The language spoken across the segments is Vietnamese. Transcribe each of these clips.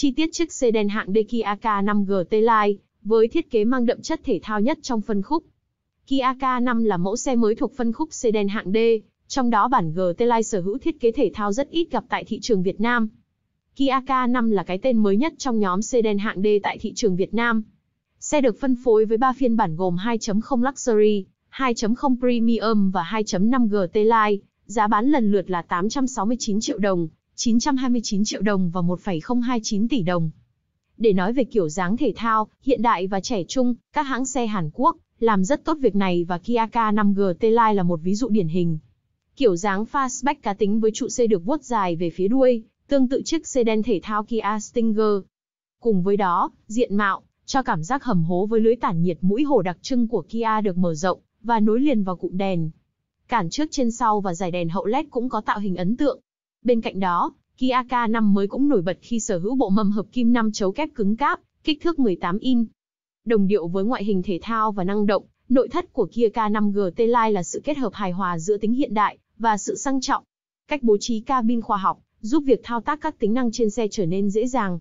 Chi tiết chiếc xe đen hạng D Kia K5 GT Line, với thiết kế mang đậm chất thể thao nhất trong phân khúc. Kia K5 là mẫu xe mới thuộc phân khúc sedan hạng D, trong đó bản GT Line sở hữu thiết kế thể thao rất ít gặp tại thị trường Việt Nam. Kia K5 là cái tên mới nhất trong nhóm sedan hạng D tại thị trường Việt Nam. Xe được phân phối với 3 phiên bản gồm 2.0 Luxury, 2.0 Premium và 2.5 GT Line, giá bán lần lượt là 869 triệu đồng 929 triệu đồng và 1,029 tỷ đồng. Để nói về kiểu dáng thể thao, hiện đại và trẻ trung, các hãng xe Hàn Quốc làm rất tốt việc này và Kia K5 GT Line là một ví dụ điển hình. Kiểu dáng fastback cá tính với trụ xe được vuốt dài về phía đuôi, tương tự chiếc sedan thể thao Kia Stinger. Cùng với đó, diện mạo cho cảm giác hầm hố với lưới tản nhiệt mũi hổ đặc trưng của Kia được mở rộng và nối liền vào cụm đèn. Cản trước trên sau và dải đèn hậu LED cũng có tạo hình ấn tượng, Bên cạnh đó, Kia K5 mới cũng nổi bật khi sở hữu bộ mâm hợp kim 5 chấu kép cứng cáp, kích thước 18 in. Đồng điệu với ngoại hình thể thao và năng động, nội thất của Kia K5 GT Line là sự kết hợp hài hòa giữa tính hiện đại và sự sang trọng. Cách bố trí cabin khoa học giúp việc thao tác các tính năng trên xe trở nên dễ dàng.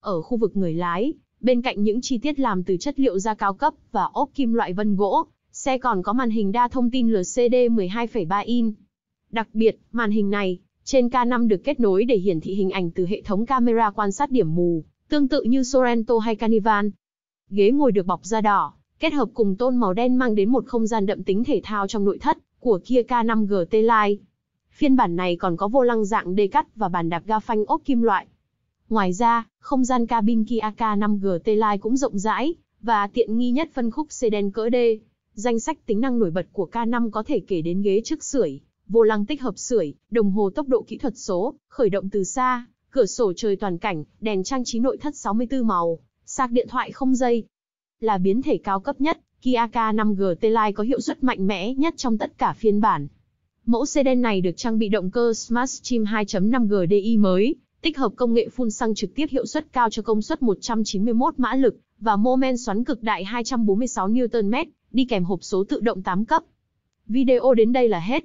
Ở khu vực người lái, bên cạnh những chi tiết làm từ chất liệu da cao cấp và ốp kim loại vân gỗ, xe còn có màn hình đa thông tin LCD 12,3 in. Đặc biệt, màn hình này trên K5 được kết nối để hiển thị hình ảnh từ hệ thống camera quan sát điểm mù, tương tự như Sorento hay Carnival. Ghế ngồi được bọc da đỏ, kết hợp cùng tôn màu đen mang đến một không gian đậm tính thể thao trong nội thất của Kia K5 GT Line. Phiên bản này còn có vô lăng dạng đê cắt và bàn đạp ga phanh ốp kim loại. Ngoài ra, không gian cabin Kia K5 GT Line cũng rộng rãi và tiện nghi nhất phân khúc sedan cỡ D. Danh sách tính năng nổi bật của K5 có thể kể đến ghế trước sưởi, vô lăng tích hợp sưởi, đồng hồ tốc độ kỹ thuật số, khởi động từ xa, cửa sổ trời toàn cảnh, đèn trang trí nội thất 64 màu, sạc điện thoại không dây. Là biến thể cao cấp nhất, Kia K5G t Line có hiệu suất mạnh mẽ nhất trong tất cả phiên bản. Mẫu xe đen này được trang bị động cơ Smart Stream 2.5G DI mới, tích hợp công nghệ phun xăng trực tiếp hiệu suất cao cho công suất 191 mã lực và mô men xoắn cực đại 246 Nm, đi kèm hộp số tự động 8 cấp. Video đến đây là hết.